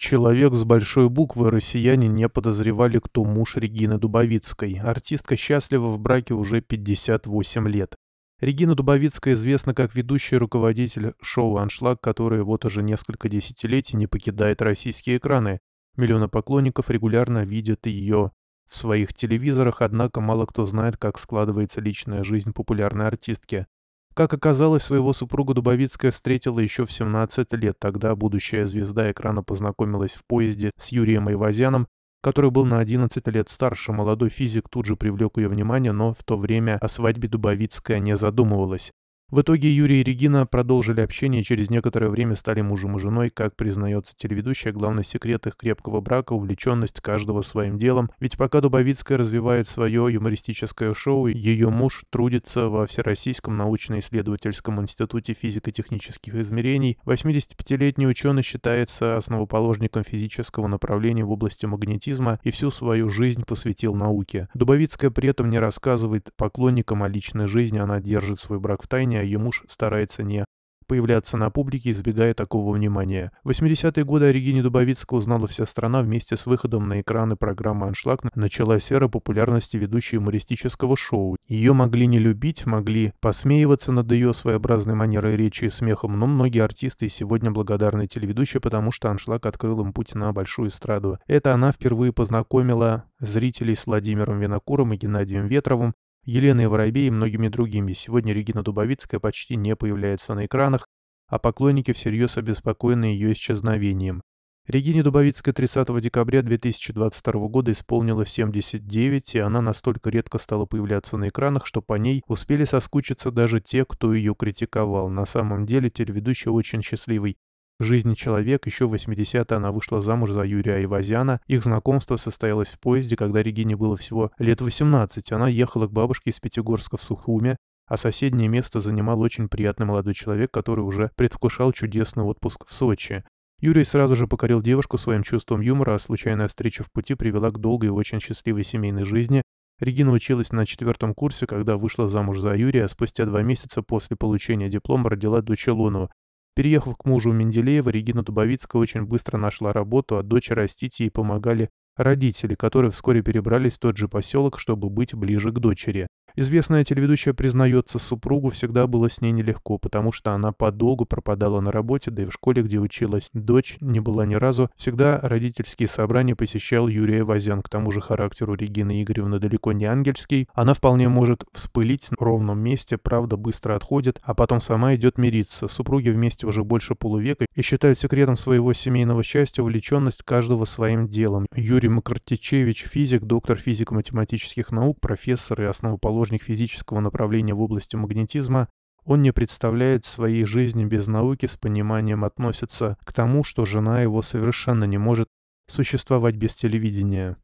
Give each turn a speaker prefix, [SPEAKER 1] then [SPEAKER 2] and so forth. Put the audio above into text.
[SPEAKER 1] Человек с большой буквы россияне не подозревали, кто муж Регины Дубовицкой. Артистка счастлива в браке уже 58 лет. Регина Дубовицкая известна как ведущий руководитель шоу «Аншлаг», которое вот уже несколько десятилетий не покидает российские экраны. Миллионы поклонников регулярно видят ее в своих телевизорах, однако мало кто знает, как складывается личная жизнь популярной артистки. Как оказалось, своего супруга Дубовицкая встретила еще в 17 лет. Тогда будущая звезда экрана познакомилась в поезде с Юрием Айвазяном, который был на 11 лет старше. Молодой физик тут же привлек ее внимание, но в то время о свадьбе Дубовицкая не задумывалась. В итоге Юрий и Регина продолжили общение и через некоторое время стали мужем и женой, как признается телеведущая, главный секрет их крепкого брака – увлеченность каждого своим делом, ведь пока Дубовицкая развивает свое юмористическое шоу, ее муж трудится во Всероссийском научно-исследовательском институте физико-технических измерений. 85-летний ученый считается основоположником физического направления в области магнетизма и всю свою жизнь посвятил науке. Дубовицкая при этом не рассказывает поклонникам о личной жизни, она держит свой брак в тайне, а ее муж старается не появляться на публике, избегая такого внимания. В 80-е годы о Регине Дубовицкой узнала вся страна вместе с выходом на экраны программы «Аншлаг» началась эра популярности ведущей юмористического шоу. Ее могли не любить, могли посмеиваться над ее своеобразной манерой речи и смехом, но многие артисты сегодня благодарны телеведущей, потому что «Аншлаг» открыл им путь на большую эстраду. Это она впервые познакомила зрителей с Владимиром Винокуром и Геннадием Ветровым, Еленой Воробей и многими другими. Сегодня Регина Дубовицкая почти не появляется на экранах, а поклонники всерьез обеспокоены ее исчезновением. Регине Дубовицкой 30 декабря 2022 года исполнилось 79, и она настолько редко стала появляться на экранах, что по ней успели соскучиться даже те, кто ее критиковал. На самом деле телеведущий очень счастливый жизни человек. Еще в 80-е она вышла замуж за Юрия Айвазяна. Их знакомство состоялось в поезде, когда Регине было всего лет 18. Она ехала к бабушке из Пятигорска в Сухуме, а соседнее место занимал очень приятный молодой человек, который уже предвкушал чудесный отпуск в Сочи. Юрий сразу же покорил девушку своим чувством юмора, а случайная встреча в пути привела к долгой и очень счастливой семейной жизни. Регина училась на четвертом курсе, когда вышла замуж за Юрия, а спустя два месяца после получения диплома родила дочь Луну. Переехав к мужу Менделеева, Регина Дубовицкая очень быстро нашла работу, а дочь растить ей помогали родители, которые вскоре перебрались в тот же поселок, чтобы быть ближе к дочери. Известная телеведущая признается, супругу всегда было с ней нелегко, потому что она подолгу пропадала на работе, да и в школе, где училась дочь, не была ни разу. Всегда родительские собрания посещал Юрий Вазян. К тому же характер у Регины Игоревны далеко не ангельский. Она вполне может вспылить в ровном месте, правда быстро отходит, а потом сама идет мириться. Супруги вместе уже больше полувека и считают секретом своего семейного счастья увлеченность каждого своим делом. Юрий Макартичевич – физик, доктор физико-математических наук, профессор и основоположник заложник физического направления в области магнетизма, он не представляет своей жизни без науки с пониманием относится к тому, что жена его совершенно не может существовать без телевидения.